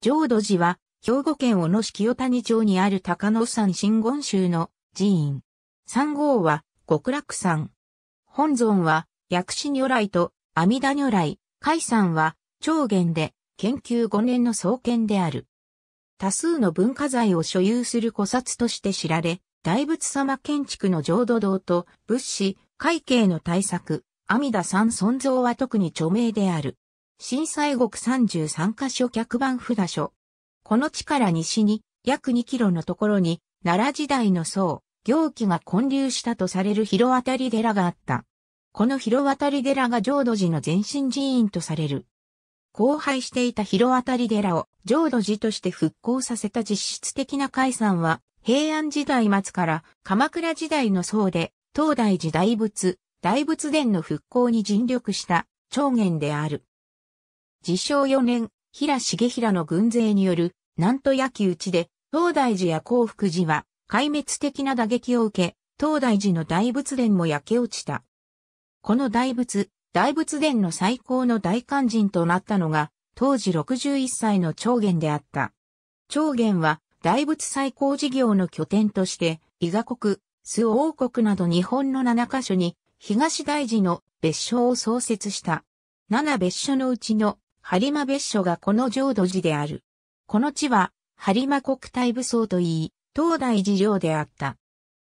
浄土寺は、兵庫県小野市清谷町にある高野山真言宗の寺院。三号は極楽山。本尊は薬師如来と阿弥陀如来、海山は長元で研究5年の創建である。多数の文化財を所有する古刹として知られ、大仏様建築の浄土堂と仏師、会計の大作、阿弥陀山尊像は特に著名である。震災国33カ所客番札所。この地から西に約2キロのところに奈良時代の僧、行基が建立したとされる広渡り寺があった。この広渡り寺が浄土寺の前身寺院とされる。荒廃していた広渡り寺を浄土寺として復興させた実質的な解散は平安時代末から鎌倉時代の僧で東大寺大仏、大仏殿の復興に尽力した長元である。自称4年、平重平の軍勢による、南都焼き討ちで、東大寺や幸福寺は、壊滅的な打撃を受け、東大寺の大仏殿も焼け落ちた。この大仏、大仏殿の最高の大肝心となったのが、当時61歳の長元であった。長元は、大仏最高事業の拠点として、伊賀国、周王国など日本の7カ所に、東大寺の別所を創設した。7別所のうちの播磨別所がこの浄土寺である。この地は、播磨国体武装といい、東大寺領であった。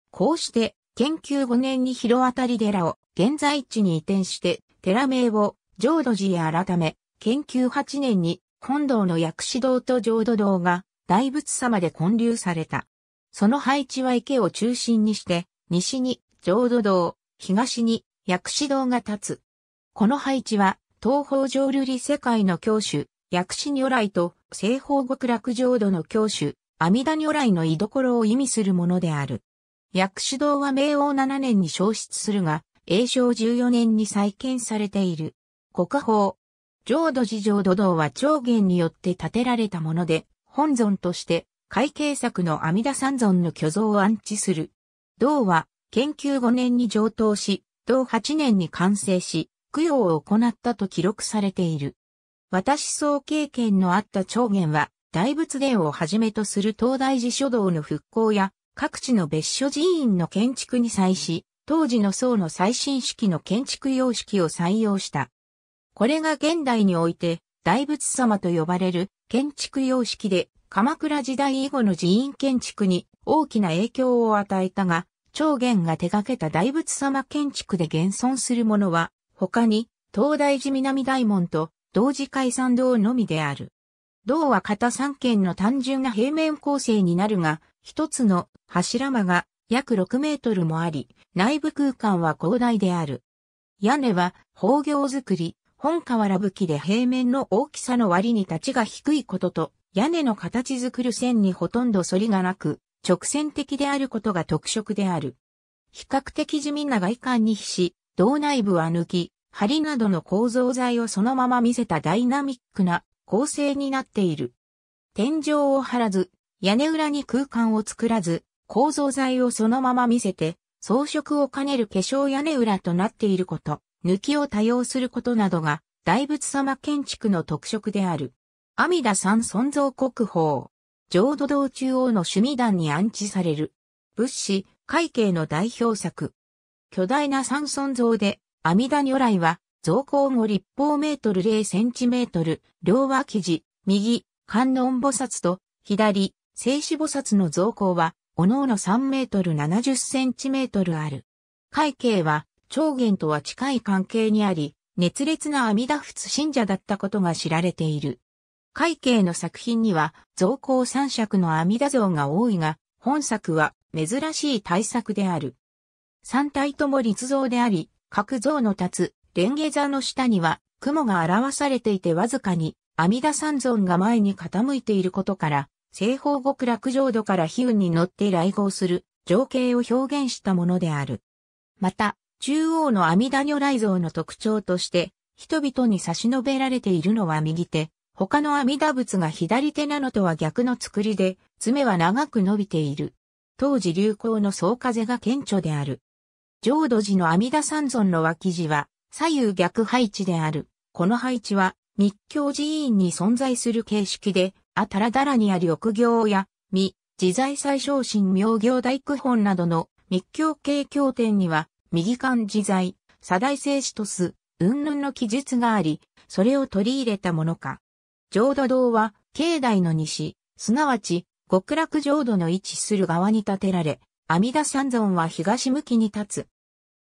こうして、研究5年に広渡り寺を現在地に移転して、寺名を浄土寺へ改め、研究8年に本堂の薬師堂と浄土堂が大仏様で建立された。その配置は池を中心にして、西に浄土堂、東に薬師堂が立つ。この配置は東方浄瑠璃世界の教主、薬師如来と西方極楽浄土の教主、阿弥陀如来の居所を意味するものである。薬師堂は明王7年に消失するが、永正14年に再建されている。国宝。浄土寺浄土堂は長元によって建てられたもので、本尊として会計作の阿弥陀三尊の巨像を安置する。銅は、研究5年に上等し、同8年に完成し、供養を行ったと記録されている。私総経験のあった長元は、大仏殿をはじめとする東大寺書道の復興や、各地の別所寺院の建築に際し、当時の僧の最新式の建築様式を採用した。これが現代において、大仏様と呼ばれる建築様式で、鎌倉時代以後の寺院建築に大きな影響を与えたが、長元が手掛けた大仏様建築で現存するものは、他に、東大寺南大門と、同時解散道のみである。道は片三軒の単純な平面構成になるが、一つの柱間が約6メートルもあり、内部空間は広大である。屋根は宝行作り、本瓦武器で平面の大きさの割に立ちが低いことと、屋根の形作る線にほとんど反りがなく、直線的であることが特色である。比較的地味な外観に比し、胴内部は抜き、梁などの構造材をそのまま見せたダイナミックな構成になっている。天井を張らず、屋根裏に空間を作らず、構造材をそのまま見せて、装飾を兼ねる化粧屋根裏となっていること、抜きを多用することなどが、大仏様建築の特色である。阿弥陀山尊像国宝。浄土堂中央の趣味団に安置される。仏師、会計の代表作。巨大な三尊像で、阿弥陀如来は、造高後立方メートル0センチメートル、両脇地、右、観音菩薩と、左、静止菩薩の造高は、おのおの3メートル70センチメートルある。会計は、長元とは近い関係にあり、熱烈な阿弥陀仏信者だったことが知られている。会計の作品には、造高三尺の阿弥陀像が多いが、本作は珍しい大作である。三体とも立像であり、各像の立つ、レンゲ座の下には、雲が表されていてわずかに、阿弥陀三尊が前に傾いていることから、西方極楽浄土から比雲に乗って来合する情景を表現したものである。また、中央の阿弥陀如来像の特徴として、人々に差し伸べられているのは右手、他の阿弥陀仏が左手なのとは逆の作りで、爪は長く伸びている。当時流行の総風が顕著である。浄土寺の阿弥陀三尊の脇地は左右逆配置である。この配置は密教寺院に存在する形式で、あたらだらにある抑行や、未、自在最小心明行大工本などの密教系経典には、右漢自在、左大聖子とす、云々の記述があり、それを取り入れたものか。浄土堂は、境内の西、すなわち、極楽浄土の位置する側に建てられ、阿弥陀三尊は東向きに立つ。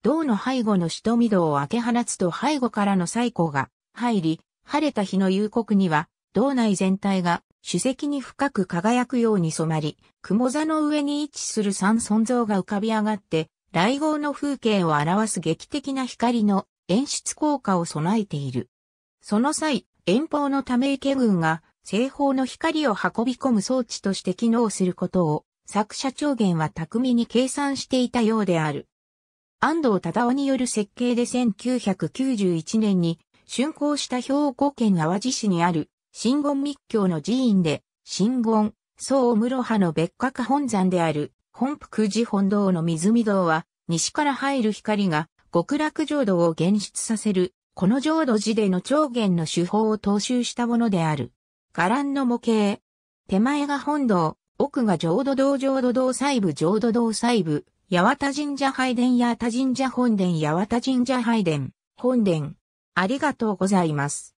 銅の背後の御堂を開け放つと背後からの最古が入り、晴れた日の夕刻には、道内全体が主席に深く輝くように染まり、雲座の上に位置する三尊像が浮かび上がって、来号の風景を表す劇的な光の演出効果を備えている。その際、遠方のため池群が西方の光を運び込む装置として機能することを作者長源は巧みに計算していたようである。安藤忠夫による設計で1991年に竣工した兵庫県淡路市にある新言密教の寺院で新言、総室派の別格本山である本福寺本堂の湖堂は西から入る光が極楽浄土を現出させるこの浄土寺での長源の手法を踏襲したものである。伽藍の模型。手前が本堂、奥が浄土道浄土道細部浄土道細部、八幡神社拝殿八幡神社本殿八幡神社拝殿、本殿。ありがとうございます。